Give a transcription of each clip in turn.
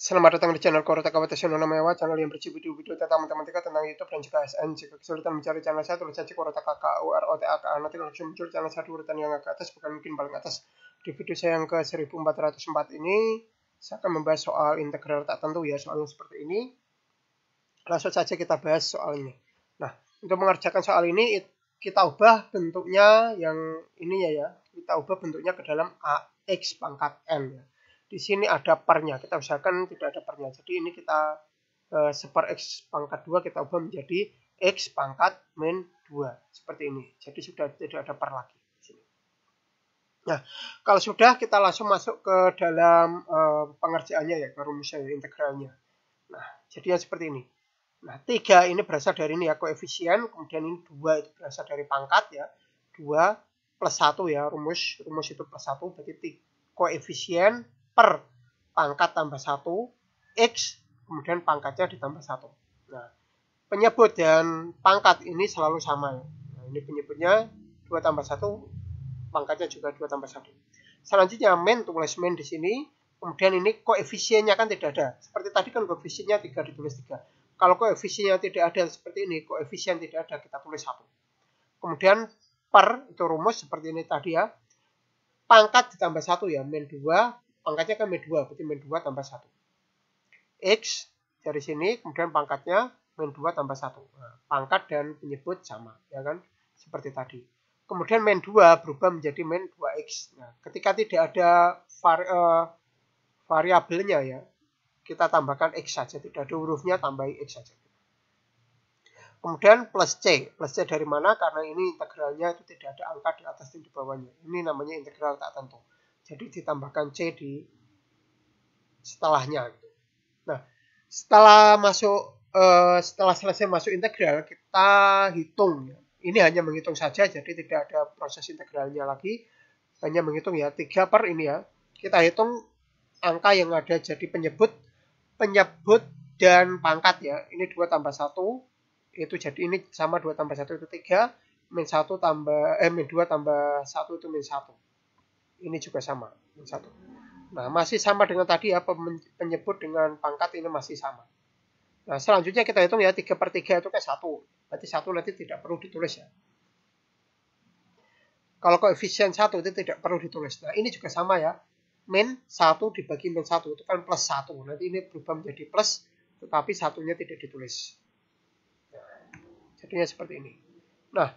Selamat datang di channel Korota Kabupaten Channel Mewah, channel yang berisi video-video tentang matematika, tentang YouTube, dan juga SN. Jika kesulitan mencari channel saya, tulis saja Korota KK, U, Nanti langsung muncul channel saya urutan yang agak atas, bukan mungkin paling atas. Di video saya yang ke 1404 ini, saya akan membahas soal integral tak tentu ya, soalnya seperti ini. Langsung saja kita bahas soal ini. Nah, untuk mengerjakan soal ini, kita ubah bentuknya yang ini ya ya. Kita ubah bentuknya ke dalam AX pangkat N ya di sini ada pernya kita usahakan tidak ada pernya jadi ini kita eh, seper x pangkat 2 kita ubah menjadi x pangkat min 2 seperti ini jadi sudah tidak ada per lagi di sini. nah kalau sudah kita langsung masuk ke dalam eh, pengerjaannya ya ke rumusnya integralnya nah jadi yang seperti ini nah tiga ini berasal dari ini ya koefisien kemudian ini dua itu berasal dari pangkat ya dua plus satu ya rumus rumus itu plus satu berarti koefisien per pangkat tambah satu X kemudian pangkatnya ditambah satu. nah penyebut dan pangkat ini selalu sama nah, ini penyebutnya 2 tambah satu, pangkatnya juga 2 tambah satu. selanjutnya main tulis main di sini kemudian ini koefisiennya kan tidak ada seperti tadi kan koefisiennya tiga ditulis tiga. kalau koefisiennya tidak ada seperti ini koefisien tidak ada kita tulis 1 kemudian per itu rumus seperti ini tadi ya pangkat ditambah satu ya min 2 pangkatnya kan min 2, berarti min 2 tambah 1. X dari sini, kemudian pangkatnya min 2 tambah 1. Nah, pangkat dan penyebut sama, ya kan? Seperti tadi. Kemudian min 2 berubah menjadi min 2x. Nah, ketika tidak ada var, uh, variabelnya ya, kita tambahkan x saja, tidak ada hurufnya tambahi x saja. Kemudian plus C. Plus C dari mana? Karena ini integralnya itu tidak ada angka di atas dan di bawahnya. Ini namanya integral tak tentu. Jadi ditambahkan C di setelahnya. Gitu. Nah, setelah masuk eh, setelah selesai masuk integral kita hitung. Ini hanya menghitung saja, jadi tidak ada proses integralnya lagi. Hanya menghitung ya 3 per ini ya. Kita hitung angka yang ada jadi penyebut, penyebut dan pangkat ya. Ini 2 tambah 1, itu jadi ini sama 2 tambah 1 itu 3, min 1 tambah, eh min 2 tambah 1 itu min 1 ini juga sama yang satu nah masih sama dengan tadi ya penyebut dengan pangkat ini masih sama nah selanjutnya kita hitung ya tiga per tiga itu kayak satu berarti satu nanti tidak perlu ditulis ya kalau koefisien satu itu tidak perlu ditulis nah ini juga sama ya min satu dibagi min satu itu kan plus satu, nanti ini berubah menjadi plus tetapi satunya tidak ditulis nah, jadinya seperti ini nah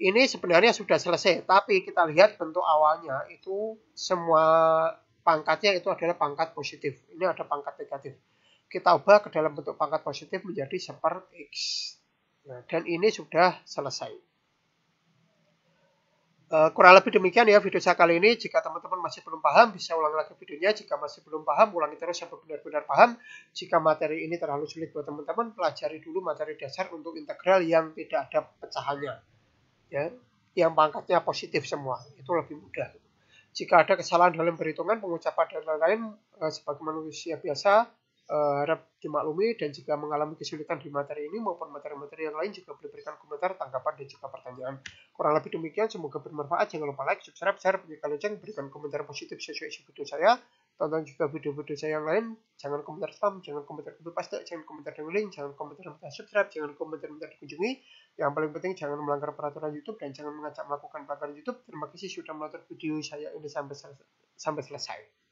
ini sebenarnya sudah selesai, tapi kita lihat bentuk awalnya itu semua pangkatnya itu adalah pangkat positif. Ini ada pangkat negatif. Kita ubah ke dalam bentuk pangkat positif menjadi seper X. Nah, dan ini sudah selesai. Eh, kurang lebih demikian ya video saya kali ini. Jika teman-teman masih belum paham, bisa ulang lagi videonya. Jika masih belum paham, ulangi terus sampai benar-benar paham. Jika materi ini terlalu sulit buat teman-teman, pelajari dulu materi dasar untuk integral yang tidak ada pecahannya ya yang pangkatnya positif semua itu lebih mudah jika ada kesalahan dalam perhitungan pengucapan dan lain-lain eh, sebagai manusia biasa eh, harap dimaklumi dan jika mengalami kesulitan di materi ini maupun materi-materi yang lain juga boleh berikan komentar, tanggapan dan juga pertanyaan. Kurang lebih demikian semoga bermanfaat. Jangan lupa like, subscribe, share, penyalakan lonceng, berikan komentar positif sesuai video saya tonton juga video-video saya yang lain jangan komentar spam jangan komentar copy paste jangan komentar yang link jangan komentar yang minta subscribe jangan komentar minta dikunjungi yang paling penting jangan melanggar peraturan YouTube dan jangan mengajak melakukan pelanggaran YouTube terima kasih sudah menonton video saya ini sampai selesai, sampai selesai.